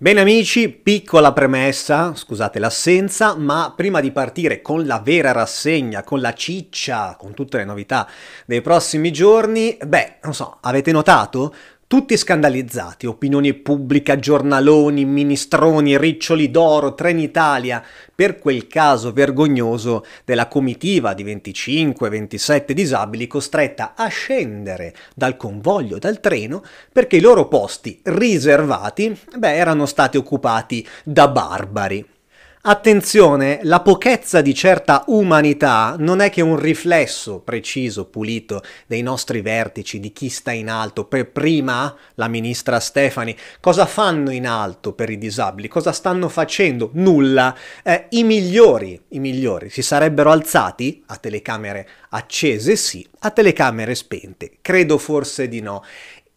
Bene amici, piccola premessa, scusate l'assenza, ma prima di partire con la vera rassegna, con la ciccia, con tutte le novità dei prossimi giorni, beh, non so, avete notato? Tutti scandalizzati, opinione pubblica, giornaloni, ministroni, riccioli d'oro, Trenitalia, per quel caso vergognoso della comitiva di 25-27 disabili costretta a scendere dal convoglio, dal treno, perché i loro posti riservati beh, erano stati occupati da barbari. Attenzione, la pochezza di certa umanità non è che un riflesso preciso, pulito, dei nostri vertici, di chi sta in alto. Per prima, la ministra Stefani, cosa fanno in alto per i disabili? Cosa stanno facendo? Nulla. Eh, I migliori, i migliori, si sarebbero alzati a telecamere accese, sì, a telecamere spente. Credo forse di no.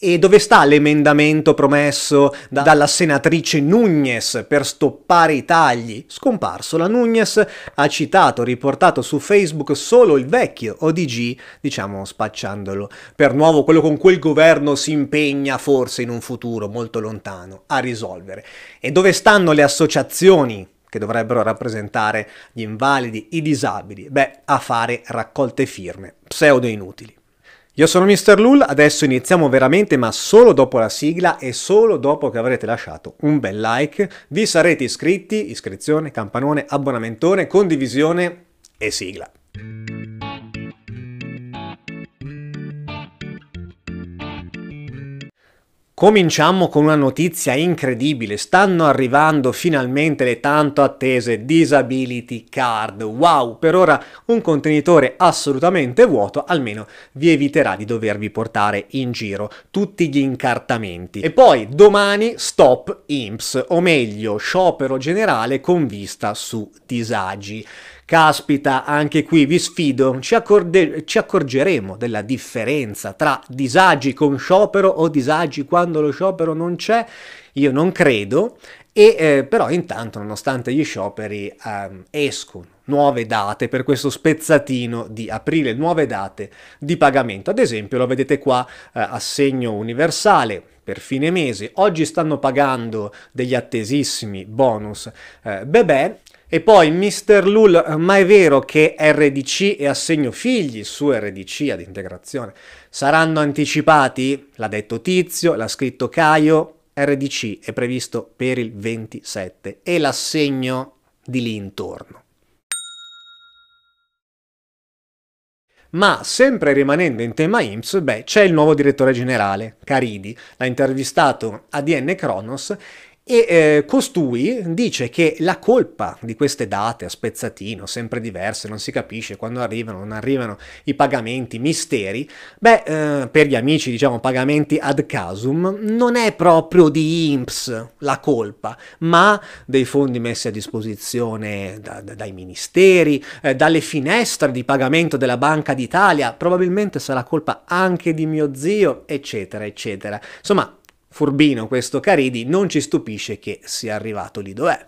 E dove sta l'emendamento promesso da, dalla senatrice Nunez per stoppare i tagli? Scomparso, la Nunez ha citato, riportato su Facebook solo il vecchio ODG, diciamo spacciandolo per nuovo quello con cui il governo si impegna forse in un futuro molto lontano a risolvere. E dove stanno le associazioni che dovrebbero rappresentare gli invalidi, i disabili? Beh, a fare raccolte firme, pseudo inutili. Io sono Mr. Lul, adesso iniziamo veramente ma solo dopo la sigla e solo dopo che avrete lasciato un bel like, vi sarete iscritti, iscrizione, campanone, abbonamentone, condivisione e sigla. Cominciamo con una notizia incredibile, stanno arrivando finalmente le tanto attese disability card. Wow, per ora un contenitore assolutamente vuoto almeno vi eviterà di dovervi portare in giro tutti gli incartamenti. E poi domani stop IMPS, o meglio sciopero generale con vista su disagi. Caspita, anche qui vi sfido, ci, accorde- ci accorgeremo della differenza tra disagi con sciopero o disagi quando quando lo sciopero non c'è, io non credo, e, eh, però intanto, nonostante gli scioperi, ehm, escono nuove date per questo spezzatino di aprile, nuove date di pagamento. Ad esempio, lo vedete qua, eh, assegno universale per fine mese. Oggi stanno pagando degli attesissimi bonus eh, bebè. E poi Mr. Lul, ma è vero che RDC e assegno figli su RDC ad integrazione saranno anticipati? L'ha detto Tizio, l'ha scritto Caio, RDC è previsto per il 27 e l'assegno di lì intorno. Ma sempre rimanendo in tema IMSS, beh, c'è il nuovo direttore generale, Caridi. L'ha intervistato a DN Kronos e eh, costui dice che la colpa di queste date a spezzatino, sempre diverse, non si capisce quando arrivano, non arrivano i pagamenti, misteri, beh, eh, per gli amici diciamo pagamenti ad casum, non è proprio di IMPS la colpa, ma dei fondi messi a disposizione da, da, dai ministeri, eh, dalle finestre di pagamento della Banca d'Italia, probabilmente sarà colpa anche di mio zio, eccetera, eccetera. Insomma, Furbino questo Caridi, non ci stupisce che sia arrivato lì dov'è.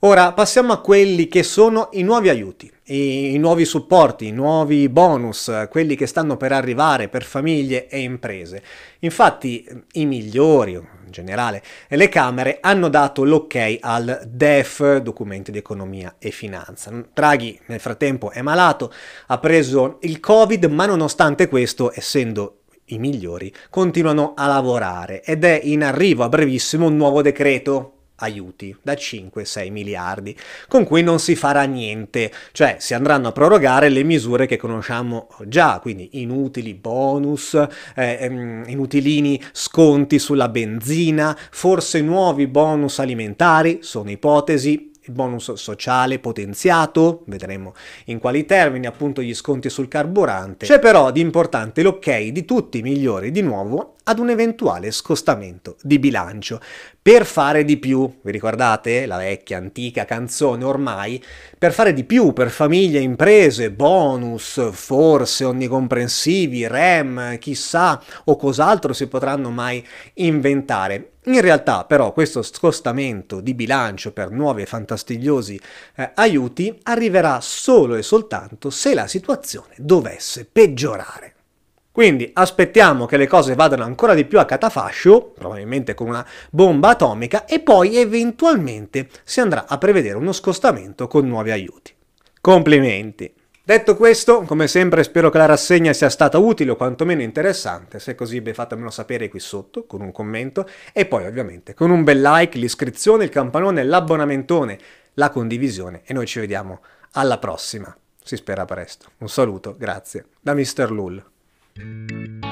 Ora passiamo a quelli che sono i nuovi aiuti, i, i, nuovi supporti, i nuovi bonus, quelli che stanno per arrivare per famiglie e imprese. Infatti i migliori, in generale, le Camere hanno dato l'ok al DEF, documento di economia e finanza. Draghi nel frattempo è malato, ha preso il Covid, ma nonostante questo, essendo i migliori continuano a lavorare ed è in arrivo a brevissimo un nuovo decreto aiuti da 5-6 miliardi, con cui non si farà niente, cioè si andranno a prorogare le misure che conosciamo già, quindi inutili bonus, eh, ehm, inutilini sconti sulla benzina, forse nuovi bonus alimentari, sono ipotesi, il bonus sociale potenziato, vedremo in quali termini appunto gli sconti sul carburante. C'è però di importante l'ok di tutti i migliori di nuovo ad un eventuale scostamento di bilancio. Per fare di più, vi ricordate la vecchia antica canzone ormai? Per fare di più per famiglie, imprese, bonus, forse onnicomprensivi, REM, chissà o cos'altro si potranno mai inventare. In realtà però questo scostamento di bilancio per nuovi e fantastigliosi eh, aiuti arriverà solo e soltanto se la situazione dovesse peggiorare. Quindi aspettiamo che le cose vadano ancora di più a catafascio, probabilmente con una bomba atomica, e poi eventualmente si andrà a prevedere uno scostamento con nuovi aiuti. Complimenti! Detto questo, come sempre spero che la rassegna sia stata utile o quantomeno interessante, se è così beh, fatemelo sapere qui sotto con un commento e poi ovviamente con un bel like, l'iscrizione, il campanone, l'abbonamentone, la condivisione e noi ci vediamo alla prossima, si spera presto. Un saluto, grazie, da Mr. Lull. Thank you.